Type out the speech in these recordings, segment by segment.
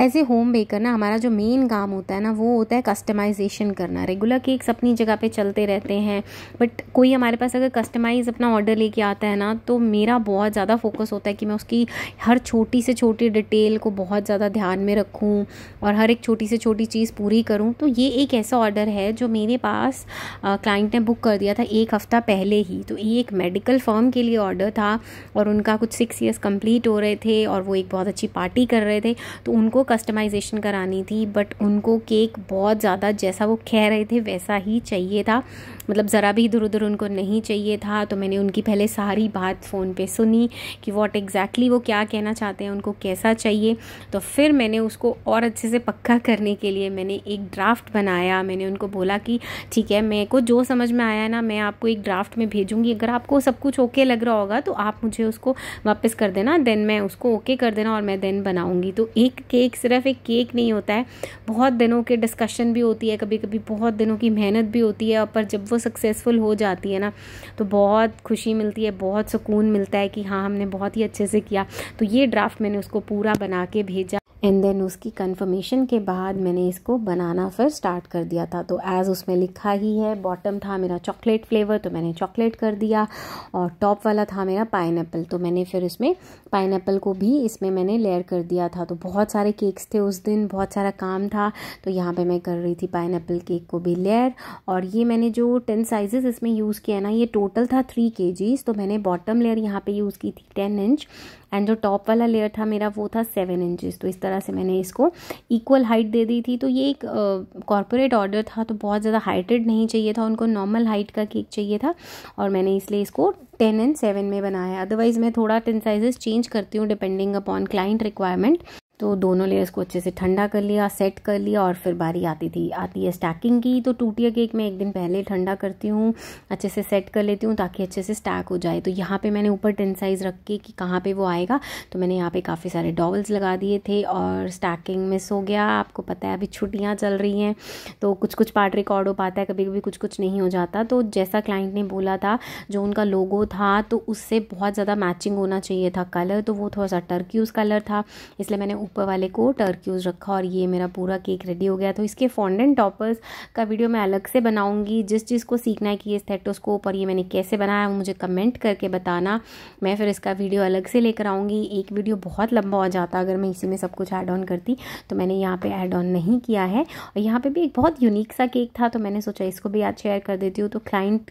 as a home baker ना हमारा जो मेन काम होता है ना वो होता है कस्टमाइजेशन करना रेगुलर केक्स अपनी जगह पे चलते रहते हैं बट कोई हमारे पास अगर कस्टमाइज़ अपना ऑर्डर लेके आता है ना तो मेरा बहुत ज़्यादा फोकस होता है कि मैं उसकी हर छोटी से छोटी डिटेल को बहुत ज़्यादा ध्यान में रखूँ और हर एक छोटी से छोटी चीज़ पूरी करूँ तो ये एक ऐसा ऑर्डर है जो मेरे पास क्लाइंट ने बुक कर दिया था एक हफ़्ता पहले ही तो ये एक मेडिकल फर्म के लिए ऑर्डर था और उनका कुछ सिक्स ईयर्स कंप्लीट हो रहे थे और वो एक बहुत अच्छी पार्टी कर रहे थे तो उनको कस्टमाइजेशन करानी थी बट उनको केक बहुत ज़्यादा जैसा वो कह रहे थे वैसा ही चाहिए था मतलब ज़रा भी इधर उधर उनको नहीं चाहिए था तो मैंने उनकी पहले सारी बात फ़ोन पे सुनी कि वॉट एग्जैक्टली exactly वो क्या कहना चाहते हैं उनको कैसा चाहिए तो फिर मैंने उसको और अच्छे से पक्का करने के लिए मैंने एक ड्राफ्ट बनाया मैंने उनको बोला कि ठीक है मेरे को जो समझ में आया ना मैं आपको एक ड्राफ्ट में भेजूँगी अगर आपको सब कुछ ओके लग रहा होगा तो आप मुझे उसको वापस कर देना देन मैं उसको ओके कर देना और मैं देन बनाऊँगी तो एक केक सिर्फ एक केक नहीं होता है बहुत दिनों के डिस्कशन भी होती है कभी कभी बहुत दिनों की मेहनत भी होती है पर जब वो सक्सेसफुल हो जाती है ना तो बहुत खुशी मिलती है बहुत सुकून मिलता है कि हाँ हमने बहुत ही अच्छे से किया तो ये ड्राफ्ट मैंने उसको पूरा बना के भेजा एंड देन उसकी कंफर्मेशन के बाद मैंने इसको बनाना फिर स्टार्ट कर दिया था तो एज़ उसमें लिखा ही है बॉटम था मेरा चॉकलेट फ्लेवर तो मैंने चॉकलेट कर दिया और टॉप वाला था मेरा पाइन तो मैंने फिर उसमें पाइन को भी इसमें मैंने लेयर कर दिया था तो बहुत सारे केक्स थे उस दिन बहुत सारा काम था तो यहाँ पर मैं कर रही थी पाइन केक को भी लेयर और ये मैंने जो टेन साइजेस इसमें यूज़ किया है ना ये टोटल था थ्री के तो मैंने बॉटम लेयर यहाँ पे यूज़ की थी टेन इंच एंड जो टॉप वाला लेयर था मेरा वो था सेवन इंचज़ तो इस तरह से मैंने इसको इक्वल हाइट दे दी थी तो ये एक कॉरपोरेट uh, ऑर्डर था तो बहुत ज़्यादा हाइटेड नहीं चाहिए था उनको नॉर्मल हाइट का केक चाहिए था और मैंने इसलिए इसको टेन एंड सेवन में बनाया अदरवाइज़ मैं थोड़ा टेन साइजेस चेंज करती हूँ डिपेंडिंग अपॉन क्लाइंट रिक्वायरमेंट तो दोनों लेयर्स को अच्छे से ठंडा कर लिया सेट कर लिया और फिर बारी आती थी आती है स्टैकिंग की तो टूटिया केक मैं एक दिन पहले ठंडा करती हूँ अच्छे से सेट कर लेती हूँ ताकि अच्छे से स्टैक हो जाए तो यहाँ पे मैंने ऊपर टेन साइज़ रख के कि कहाँ पे वो आएगा तो मैंने यहाँ पे काफ़ी सारे डॉवल्स लगा दिए थे और स्टैकिंग मिस हो गया आपको पता है अभी छुट्टियाँ चल रही हैं तो कुछ कुछ पार्ट रिकॉर्ड हो पाता है कभी कभी कुछ कुछ नहीं हो जाता तो जैसा क्लाइंट ने बोला था जो उनका लोगो था तो उससे बहुत ज़्यादा मैचिंग होना चाहिए था कलर तो वो थोड़ा सा टर्क्यूज़ कलर था इसलिए मैंने ऊपर वाले को टर्क्यूज रखा और ये मेरा पूरा केक रेडी हो गया तो इसके फॉन्डेंट टॉपर्स का वीडियो मैं अलग से बनाऊंगी जिस चीज़ को सीखना है कि ये स्थेटोस्कोप और ये मैंने कैसे बनाया मुझे कमेंट करके बताना मैं फिर इसका वीडियो अलग से लेकर आऊँगी एक वीडियो बहुत लंबा हो जाता अगर मैं इसी में सब कुछ ऐड ऑन करती तो मैंने यहाँ पर ऐड ऑन नहीं किया है और यहाँ पर भी एक बहुत यूनिक सा केक था तो मैंने सोचा इसको भी आज शेयर कर देती हूँ तो क्लाइंट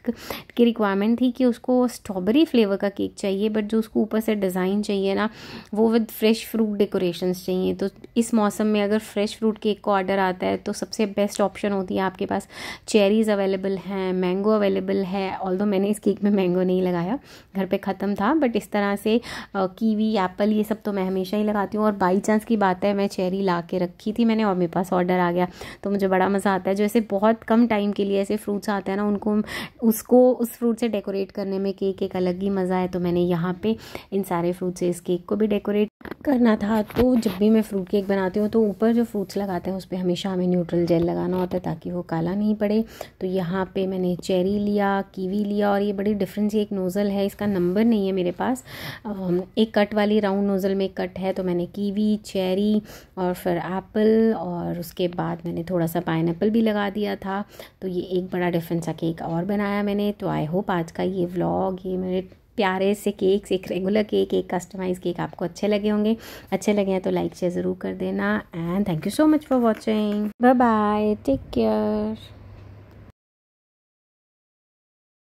की रिक्वायरमेंट थी कि उसको स्ट्रॉबेरी फ्लेवर का केक चाहिए बट जो उसको ऊपर से डिज़ाइन चाहिए ना वो विद फ्रेश फ्रूट डेकोरेशंस चाहिए तो इस मौसम में अगर फ्रेश फ्रूट केक का ऑर्डर आता है तो सबसे बेस्ट ऑप्शन होती है आपके पास चेरीज़ अवेलेबल हैं मैंगो अवेलेबल है ऑल मैंने इस केक में मैंगो नहीं लगाया घर पे ख़त्म था बट इस तरह से कीवी एप्पल ये सब तो मैं हमेशा ही लगाती हूँ और बाई चांस की बात है मैं चेरी ला के रखी थी मैंने और मेरे पास ऑर्डर आ गया तो मुझे बड़ा मज़ा आता है जो ऐसे बहुत कम टाइम के लिए ऐसे फ्रूट्स आते हैं ना उनको उसको उस फ्रूट से डेकोरेट करने में केक एक अलग ही मज़ा है तो मैंने यहाँ पे इन सारे फ्रूट से इस केक को भी डेकोरेट करना था तो जब भी मैं फ्रूट केक बनाती हूँ तो ऊपर जो फ्रूट्स लगाते हैं उस पर हमेशा हमें न्यूट्रल जेल लगाना होता है ताकि वो काला नहीं पड़े तो यहाँ पे मैंने चेरी लिया कीवी लिया और ये बड़ी डिफरेंस ये एक नोज़ल है इसका नंबर नहीं है मेरे पास एक कट वाली राउंड नोज़ल में कट है तो मैंने कीवी चेरी और फिर एप्पल और उसके बाद मैंने थोड़ा सा पाइन भी लगा दिया था तो ये एक बड़ा डिफरेंस सा केक और बनाया मैंने तो आई होप आज का ये व्लॉग ये मेरे प्यारे से केक्स एक रेगुलर केक एक कस्टमाइज केक आपको अच्छे लगे होंगे अच्छे लगे हैं तो लाइक शेयर ज़रूर कर देना and thank you so much for watching bye bye take care